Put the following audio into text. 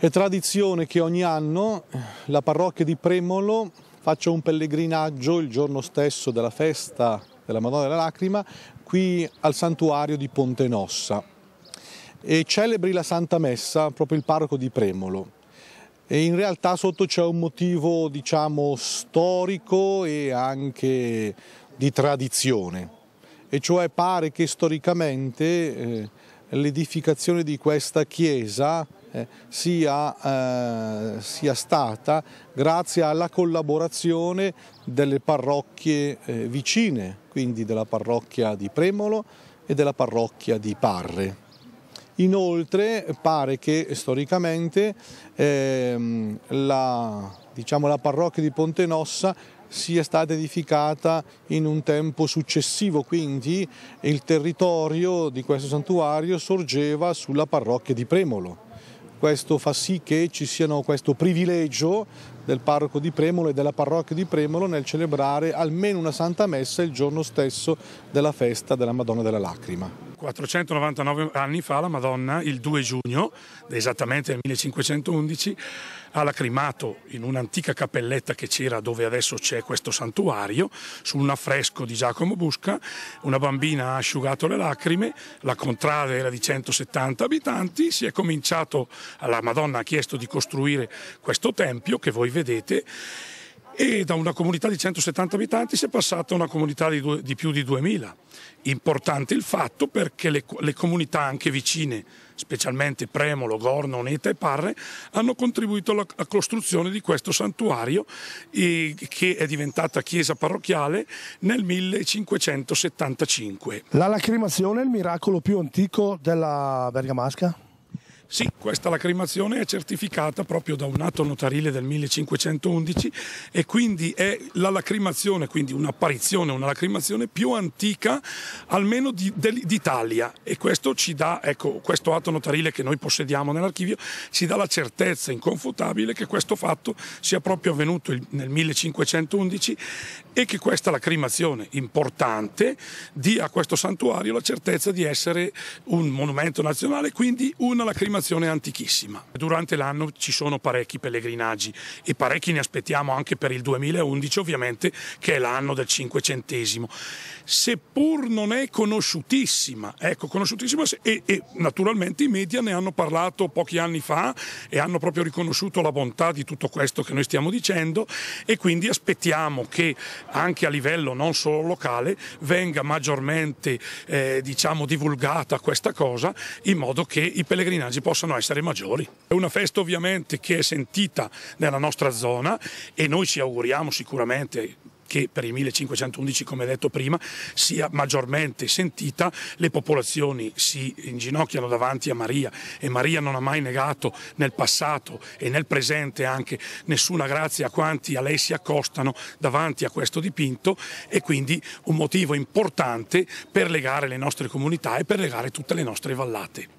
È tradizione che ogni anno eh, la parrocchia di Premolo faccia un pellegrinaggio il giorno stesso della festa della Madonna della Lacrima qui al santuario di Ponte Nossa e celebri la Santa Messa proprio il parroco di Premolo. E in realtà sotto c'è un motivo diciamo storico e anche di tradizione e cioè pare che storicamente eh, l'edificazione di questa chiesa eh, sia, eh, sia, stata grazie alla collaborazione delle parrocchie eh, vicine, quindi della parrocchia di Premolo e della parrocchia di Parre. Inoltre pare che storicamente eh, la, diciamo, la parrocchia di Pontenossa sia stata edificata in un tempo successivo, quindi il territorio di questo santuario sorgeva sulla parrocchia di Premolo. Questo fa sì che ci siano questo privilegio del parroco di Premolo e della parrocchia di Premolo nel celebrare almeno una santa messa il giorno stesso della festa della Madonna della Lacrima. 499 anni fa la Madonna, il 2 giugno, esattamente nel 1511, ha lacrimato in un'antica cappelletta che c'era dove adesso c'è questo santuario, su un affresco di Giacomo Busca, una bambina ha asciugato le lacrime, la contrada era di 170 abitanti, si è cominciato alla Madonna ha chiesto di costruire questo tempio che voi vedete e da una comunità di 170 abitanti si è passata a una comunità di, due, di, più di 2000. Importante il fatto perché le, le comunità anche vicine, specialmente Premolo, Gorno, Neta e Parre, hanno contribuito alla, alla costruzione di questo santuario eh, che è diventata chiesa parrocchiale nel 1575. La lacrimazione è il miracolo più antico della Bergamasca? Sì, questa lacrimazione è certificata proprio da un atto notarile del 1511 e quindi è la lacrimazione, quindi un'apparizione, una lacrimazione più antica almeno d'Italia e questo ci dà, ecco, questo atto notarile che noi possediamo nell'archivio ci dà la certezza inconfutabile che questo fatto sia proprio avvenuto nel 1511 e che questa lacrimazione importante dia a questo santuario la certezza di essere un monumento nazionale, quindi una lacrimazione formazione antichissima. Durante l'anno ci sono parecchi pellegrinaggi e parecchi ne aspettiamo anche per il 2011 ovviamente che è l'anno del cinquecentesimo. Seppur non è conosciutissima, ecco conosciutissima e, e naturalmente i media ne hanno parlato pochi anni fa e hanno proprio riconosciuto la bontà di tutto questo che noi stiamo dicendo e quindi aspettiamo che anche a livello non solo locale venga maggiormente eh, diciamo, divulgata questa cosa in modo che i pellegrinaggi possano essere maggiori. È una festa ovviamente che è sentita nella nostra zona e noi ci auguriamo sicuramente che per i 1511, come detto prima, sia maggiormente sentita, le popolazioni si inginocchiano davanti a Maria e Maria non ha mai negato nel passato e nel presente anche nessuna grazia a quanti a lei si accostano davanti a questo dipinto e quindi un motivo importante per legare le nostre comunità e per legare tutte le nostre vallate.